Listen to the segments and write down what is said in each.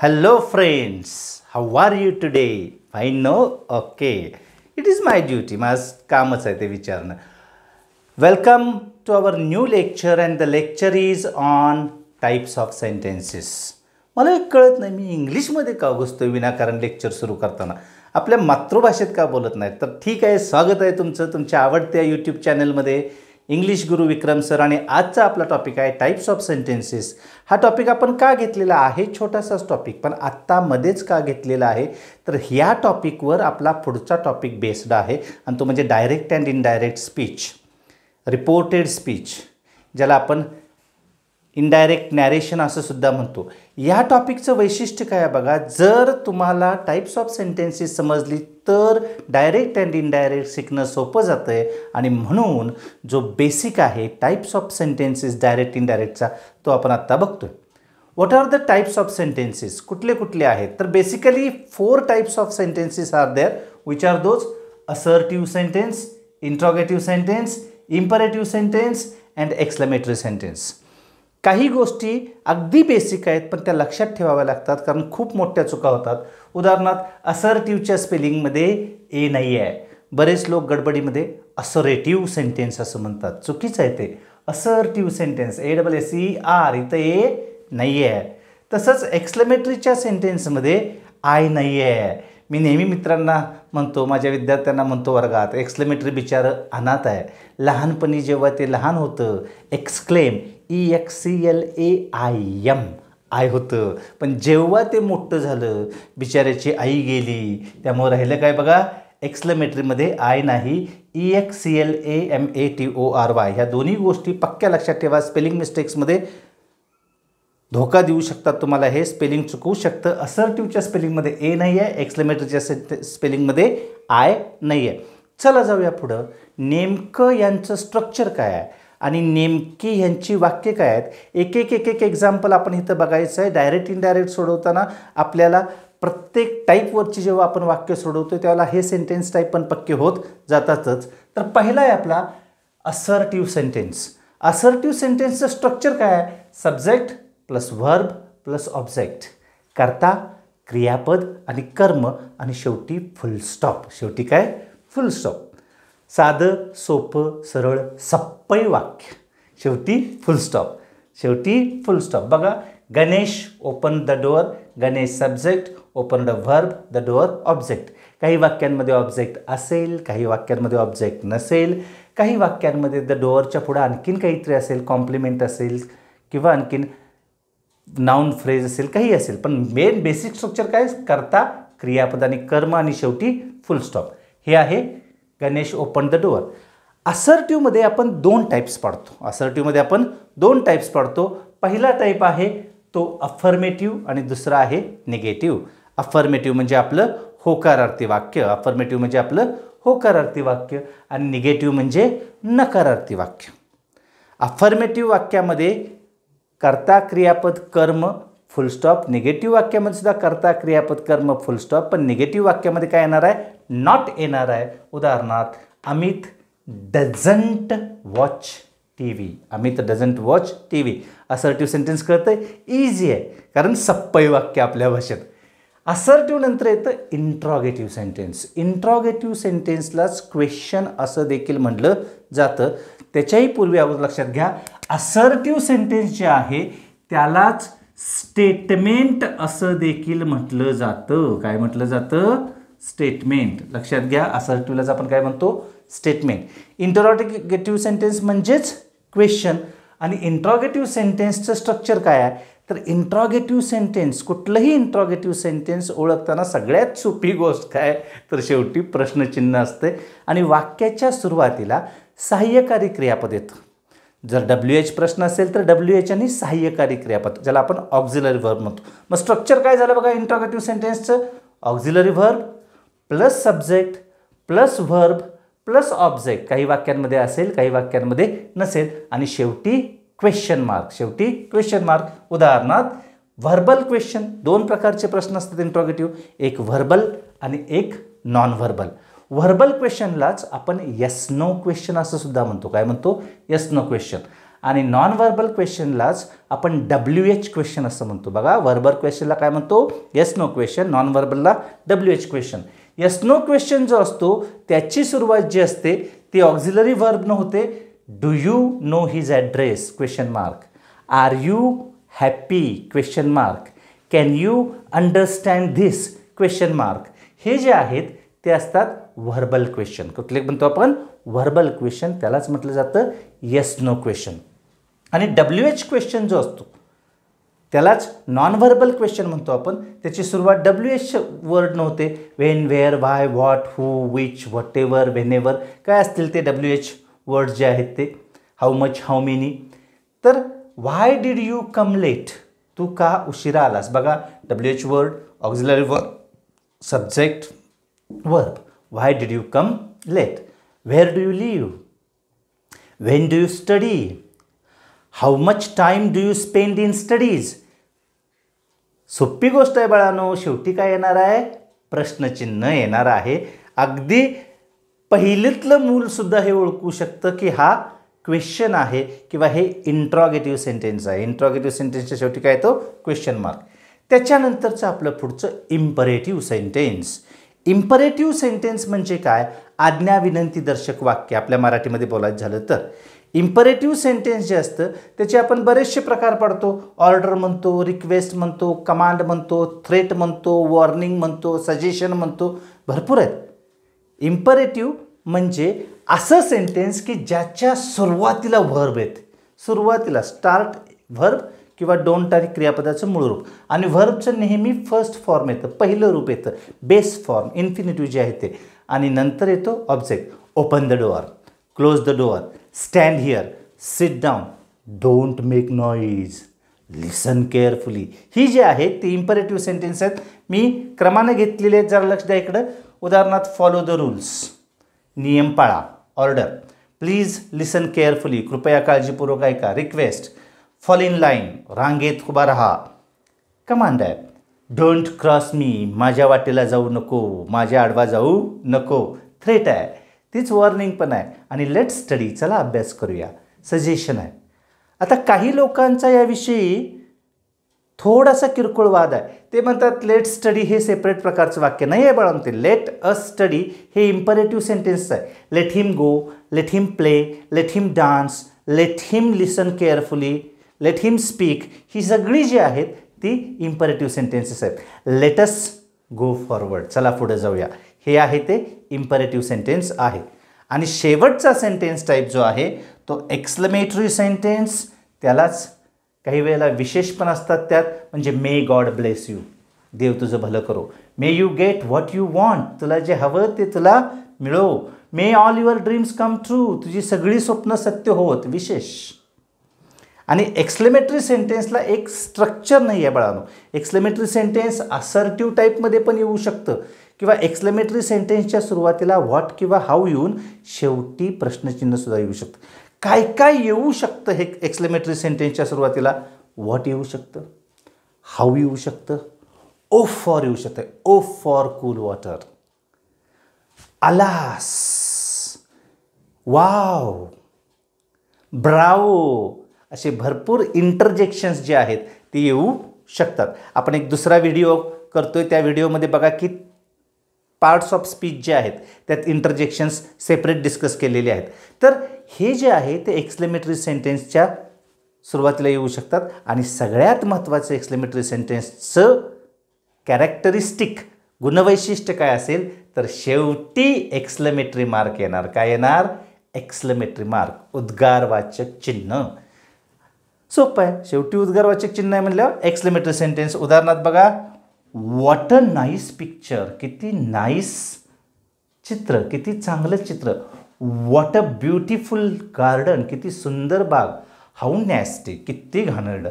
Hello friends, how are you today? Fine, no okay it is my duty, माझं कामच आहे ते विचारणं welcome to our new lecture and the lecture is on types of sentences मला एक कळत नाही मी इंग्लिशमध्ये का घुसतो विनाकारण लेक्चर सुरू करताना आपल्या मातृभाषेत का बोलत नाही तर ठीक आहे स्वागत आहे तुमचं तुमच्या आवडत्या यूट्यूब चॅनलमध्ये इंग्लिश गुरु विक्रम सर आणि आजचा आपला टॉपिक आहे टाईप्स ऑफ सेंटेन्सेस हा टॉपिक आपण का घेतलेला आहे छोटासाच टॉपिक पण आत्तामध्येच का घेतलेला आहे तर ह्या टॉपिकवर आपला पुढचा टॉपिक बेस्ड आहे आणि तो म्हणजे direct and indirect speech reported speech ज्याला आपण इनडायरेक्ट नॅरेशन असं सुद्धा म्हणतो या टॉपिकचं वैशिष्ट्य काय बघा जर तुम्हाला टाईप्स ऑफ सेंटेन्सेस समजली तर डायरेक्ट अँड इनडायरेक्ट शिकणं सोपं जातं आहे आणि म्हणून जो बेसिक आहे टाईप्स ऑफ सेंटेन्सेस डायरेक्ट इनडायरेक्टचा तो आपण आत्ता बघतो आहे what are the types of sentences कुठले कुठले आहेत तर basically four types of sentences are there which are those assertive sentence interrogative sentence imperative sentence and exclamatory sentence काही गोष्टी अगदी बेसिक आहेत पण त्या लक्षात ठेवाव्या लागतात कारण खूप मोठ्या चुका होतात उदाहरणार्थ असर्टिव्हच्या स्पेलिंगमध्ये ए नाही आहे बरेच लोक गडबडीमध्ये असरेटिव्ह सेंटेन्स असं म्हणतात चुकीचं आहे ते assertive sentence A double S C R इथं ए नाही आहे तसंच एक्सप्लेमेटरीच्या सेंटेन्समध्ये आय नाही आहे मी नेहमी मित्रांना म्हणतो माझ्या विद्यार्थ्यांना म्हणतो वर्गात एक्सक्लेमेटरी बिचार अनाथ आहे लहानपणी जेव्हा ते लहान होतं exclaim E X C L A I M I होतं पण जेव्हा ते मोठं झालं बिचाऱ्याची आई गेली त्यामुळं राहिलं काय बघा एक्सलमेटरीमध्ये आय नाही E X C L A M A T O R Y ह्या दोन्ही गोष्टी पक्क्या लक्षात ठेवा स्पेलिंग मिस्टेक्समध्ये धोका देऊ शकतात तुम्हाला हे स्पेलिंग चुकवू शकतं असर्टिव्हच्या स्पेलिंगमध्ये ए नाही आहे एक्सलेमेटरीच्या से स्पेलिंगमध्ये आय नाही आहे चला जाऊया पुढं नेमकं यांचं स्ट्रक्चर काय आहे आणि नेमकी ह्यांची वाक्य काय आहेत एक एक एक एक एक्झाम्पल आपण इथं बघायचं आहे डायरेक्ट इनडायरेक्ट सोडवताना आपल्याला प्रत्येक टाईपवरची जेव्हा आपण वाक्य सोडवतो त्याला हे सेंटेन्स टाईप पण पक्के होत जातातच तर पहिला आहे आपला असर्टिव्ह सेंटेन्स असर्टिव्ह सेंटेन्सचं स्ट्रक्चर काय आहे subject plus verb plus object करता क्रियापद आणि कर्म आणि शेवटी फुलस्टॉप शेवटी काय फुलस्टॉप साधं सोपं सरळ सप्पय वाक्य शेवटी फुलस्टॉप शेवटी फुलस्टॉप बघा Ganesh open the door Ganesh subject open the verb the door object काही वाक्यांमध्ये ऑब्जेक्ट असेल काही वाक्यांमध्ये ऑब्जेक्ट नसेल काही वाक्यांमध्ये द डोअरच्या पुढं आणखीन काहीतरी असेल कॉम्प्लिमेंट असेल किंवा आणखीन नाउन फ्रेज असेल काही असेल पण मेन बेसिक स्ट्रक्चर काय करता क्रियापद आणि कर्म आणि शेवटी फुल स्टॉप हे आहे गणेश ओपन द डोअर असर्टिव्हमध्ये आपण दोन टाईप्स पाडतो असर्टिव्हमध्ये आपण दोन टाईप्स पाडतो पहिला टाईप आहे तो अफर्मेटिव्ह आणि दुसरा आहे निगेटिव्ह अफर्मेटिव्ह म्हणजे आपलं होकारार्थी वाक्य अफर्मेटिव्ह म्हणजे आपलं होकारार्थी वाक्य आणि निगेटिव्ह म्हणजे नकारार्थी वाक्य अफर्मेटिव्ह वाक्यामध्ये कर्ता क्रियापद कर्म फुलस्टॉप निगेटिव्ह वाक्यामध्ये सुद्धा कर्ता क्रियापद कर्म फुलस्टॉप पण निगेटिव्ह वाक्यामध्ये काय येणार आहे नॉट येणार आहे उदाहरणार्थ Amit doesn't watch T V Amit doesn't watch T V assertive sentence कळतं इझी आहे कारण सप्पय वाक्य आपल्या भाषेत असर्टिव्ह नंतर येतं इंट्रॉगेटिव्ह सेंटेन्स इंट्रॉगेटिव्ह सेंटेन्सलाच क्वेश्चन असं देखील म्हटलं जातं त्याच्याही पूर्वी अगोदर लक्षात घ्या असर्टिव्ह सेंटेन्स जे आहे त्यालाच स्टेटमेंट असं देखील म्हटलं जातं काय म्हटलं जातं स्टेटमेंट लक्षात घ्या असर्टिव्हलाच आपण काय म्हणतो स्टेटमेंट इंटरॉगेटिव्ह सेंटेन्स म्हणजेच क्वेश्चन आणि इंटरॉगेटिव्ह सेंटेन्सचं स्ट्रक्चर काय आहे तर इंट्रॉगेटिव्ह सेंटेन्स कुठलंही इंट्रॉगेटिव्ह सेंटेन्स ओळखताना सगळ्यात सोपी गोष्ट काय तर शेवटी प्रश्नचिन्ह असते आणि वाक्याच्या सुरुवातीला सहाय्यकारी क्रियापद येतं जर डब्ल्यू एच प्रश्न असेल तर डब्ल्यू एच आणि सहाय्यकारी क्रियापद ज्याला आपण ऑक्झिलरी व्हर्ब म्हणतो मग स्ट्रक्चर काय झालं बघा इंट्रॉगेटिव्ह सेंटेन्सचं auxiliary verb plus subject plus verb plus object काही वाक्यांमध्ये असेल काही वाक्यांमध्ये नसेल आणि शेवटी क्वेश्चन मार्क शेवटी क्वेश्चन मार्क उदाहरणार्थ व्हर्बल क्वेश्चन दोन प्रकारचे प्रश्न असतात इंट्रॉगेटिव्ह एक व्हर्बल आणि एक नॉन व्हर्बल व्हर्बल क्वेश्चनलाच आपण यस नो क्वेश्चन असं सुद्धा म्हणतो काय म्हणतो यस नो क्वेश्चन आणि नॉन व्हर्बल क्वेश्चनलाच आपण डब्ल्यू एच क्वेश्चन असं म्हणतो बघा व्हर्बल क्वेश्चनला काय म्हणतो यस नो क्वेश्चन नॉन व्हर्बलला W H question yes no question जो असतो त्याची सुरुवात जी असते ती ऑक्झिलरी व्हर्बनं होते do you know his address question mark are you happy question mark can you understand this question mark हे जे आहेत ते असतात व्हर्बल क्वेश्चन कुठले म्हणतो आपण व्हर्बल क्वेश्चन त्यालाच म्हटलं जातं येस नो क्वेश्चन आणि डब्ल्यू एच क्वेश्चन जो असतो त्यालाच नॉन व्हर्बल क्वेश्चन म्हणतो आपण त्याची सुरुवात डब्ल्यू एच वर्ड नव्हते when where why what who which whatever whenever काय असतील ते डब्ल्यू एच वर्ड्स जे आहेत ते हाऊ मच हाऊ मेनी तर why did you come late तू का उशिरा आलास बघा W H word auxiliary word subject verb why did you come late where do you live when do you study how much time do you spend in studies सोपी गोष्ट आहे बाळानो शेवटी काय येणार आहे प्रश्नचिन्ह येणार आहे अगदी पहिलीतलं मूलसुद्धा हे ओळखू शकतं की हा क्वेश्चन आहे किंवा हे इंट्रॉगेटिव्ह सेंटेन्स आहे इंट्रॉगेटिव्ह सेंटेन्सच्या शेवटी काय येतो क्वेश्चन मार्क त्याच्यानंतरचं आपलं पुढचं इम्परेटिव्ह सेंटेन्स इम्परेटिव्ह सेंटेन्स म्हणजे काय आज्ञा विनंती दर्शक वाक्य आपल्या मराठीमध्ये बोलायचं झालं तर इम्परेटिव्ह सेंटेन्स जे असतं त्याचे आपण बरेचसे प्रकार पाडतो ऑर्डर म्हणतो रिक्वेस्ट म्हणतो कमांड म्हणतो थ्रेट म्हणतो वॉर्निंग म्हणतो सजेशन म्हणतो भरपूर आहेत इम्परेटिव्ह म्हणजे असं सेंटेन्स की ज्याच्या सुरुवातीला व्हर्ब येत सुरुवातीला स्टार्ट व्हर्ब किंवा डोंट आणि क्रियापदाचं मूळ रूप आणि व्हर्बचं नेहमी फर्स्ट फॉर्म येतं पहिलं रूप येतं बेस फॉर्म इन्फिनिटिव्ह जे आहे ते आणि नंतर येतो object open the door close the door stand here sit down don't make noise listen carefully ही जी आहे ती इम्परेटिव्ह सेंटेन्स आहेत मी क्रमानं घेतलेले आहेत जरा लक्ष द्या इकडं उदाहरणार्थ फॉलो द रूल्स नियम पाळा ऑर्डर प्लीज लिसन केअरफुली कृपया काळजीपूर्वक ऐका रिक्वेस्ट फॉल इन लाईन रांगेत उभा राहा कमांड ॲप डोंट क्रॉस मी माझ्या वाटेला जाऊ नको माझ्या आडवा जाऊ नको थ्रेट आहे तीच वॉर्निंग पण आहे आणि लेट स्टडी चला अभ्यास करूया सजेशन आहे आता काही लोकांचा याविषयी थोडासा किरकोळ वाद आहे ते म्हणतात लेट स्टडी हे सेपरेट प्रकारचं वाक्य नाही आहे बाळा लेट अ स्टडी हे इम्परेटिव्ह सेंटेन्स आहे let him go let him play let him dance let him listen carefully let him speak ही सगळी जी आहेत ती इम्परेटिव्ह सेंटेन्सेस आहेत लेटस गो फॉरवर्ड चला पुढे जाऊया हे आहे ते इम्परेटिव्ह सेंटेन्स आहे आणि शेवटचा सेंटेन्स टाईप जो आहे तो एक्सलमेटरी सेंटेन्स त्यालाच काही वेळेला विशेष पण असतात त्यात म्हणजे मे गॉड ब्लेस यू देव तुझं भलं करो may you get what you want तुला जे हवं ते तुला मिळो may all your dreams come true तुझी सगळी स्वप्न सत्य होत विशेष आणि एक्सलेमेटरी सेंटेन्सला एक स्ट्रक्चर नाही आहे बाळानो एक्सलेमेटरी सेंटेन्स असर्टिव्ह टाईपमध्ये पण येऊ शकतं किंवा एक्सलेमेटरी सेंटेन्सच्या सुरुवातीला व्हॉट किंवा हाऊ येऊन शेवटी प्रश्नचिन्हसुद्धा येऊ शकतं काय काय येऊ शकतं हे एक्सलेमेटरी सेंटेन्सच्या सुरुवातीला व्हॉट येऊ शकतं हाऊ येऊ शकतं ओ फॉर येऊ शकतं O for cool water alas wow bravo असे भरपूर इंटरजेक्शन्स जे आहेत ते येऊ शकतात आपण एक दुसरा व्हिडिओ करतोय त्या व्हिडिओमध्ये बघा की पार्ट्स ऑफ स्पीच जे आहेत त्यात इंटरजेक्शन्स सेपरेट डिस्कस केलेले आहेत तर हे जे आहे ते एक्सलेमेटरी सेंटेन्सच्या सुरुवातीला येऊ शकतात आणि सगळ्यात महत्त्वाचं एक्सलेमेटरी सेंटेन्सचं कॅरेक्टरिस्टिक गुणवैशिष्ट्य काय असेल तर शेवटी एक्सलेमेटरी मार्क येणार काय येणार एक्सलेमेटरी मार्क उद्गारवाचक चिन्ह सोपं आहे शेवटी उद्गारवाचक चिन्ह आहे म्हणलं एक्सलेमेटरी सेंटेन्स उदाहरणार्थ बघा वॉट अ नाईस पिक्चर किती नाईस चित्र किती चांगलं चित्र वॉट अ ब्युटिफुल गार्डन किती सुंदर बाग हाऊ नॅस्टी किती घाणेरडं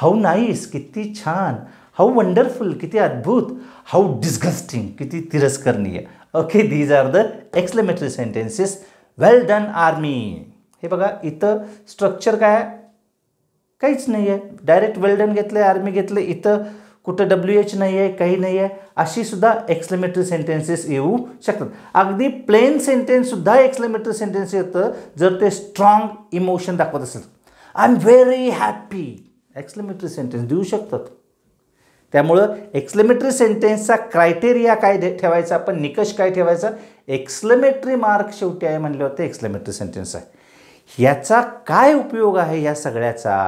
हाऊ नाईस किती छान हाऊ वंडरफुल किती अद्भुत हाऊ डिस्गस्टिंग किती तिरस्करणीय okay these are the exclamatory sentences well done army हे बघा इथं स्ट्रक्चर काय काहीच नाही आहे डायरेक्ट वेल्डन घेतलं आर्मी घेतलं इथं कुठं डब्ल्यू एच नाही आहे काही नाही आहे अशीसुद्धा एक्सलेमेटरी सेंटेन्सेस येऊ शकतात अगदी प्लेन सेंटेन्ससुद्धा एक्सलेमेटरी सेंटेन्स येतं जर ते स्ट्रॉंग इमोशन दाखवत असेल I am very happy exclamatory sentence देऊ शकतात त्यामुळं एक्सलेमेटरी सेंटेन्सचा क्रायटेरिया काय ठेवायचा आपण निकष काय ठेवायचा एक्सलेमेटरी मार्क शेवटी आहे म्हणले होते एक्सलेमेटरी सेंटेन्स आहे याचा काय उपयोग आहे या सगळ्याचा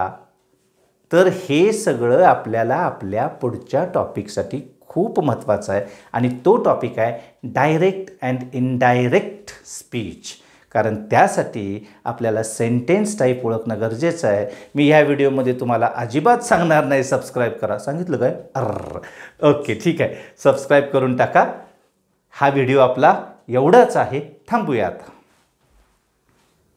तर हे सगळं आपल्याला आपल्या पुढच्या टॉपिकसाठी खूप महत्त्वाचं आहे आणि तो टॉपिक आहे डायरेक्ट अँड इनडायरेक्ट स्पीच कारण त्यासाठी आपल्याला सेंटेन्स टाईप ओळखणं गरजेचं आहे मी ह्या व्हिडिओमध्ये तुम्हाला अजिबात सांगणार नाही सबस्क्राईब करा सांगितलं काय अर्र ओके ठीक आहे सबस्क्राईब करून टाका हा व्हिडिओ आपला एवढाच आहे थांबूया आता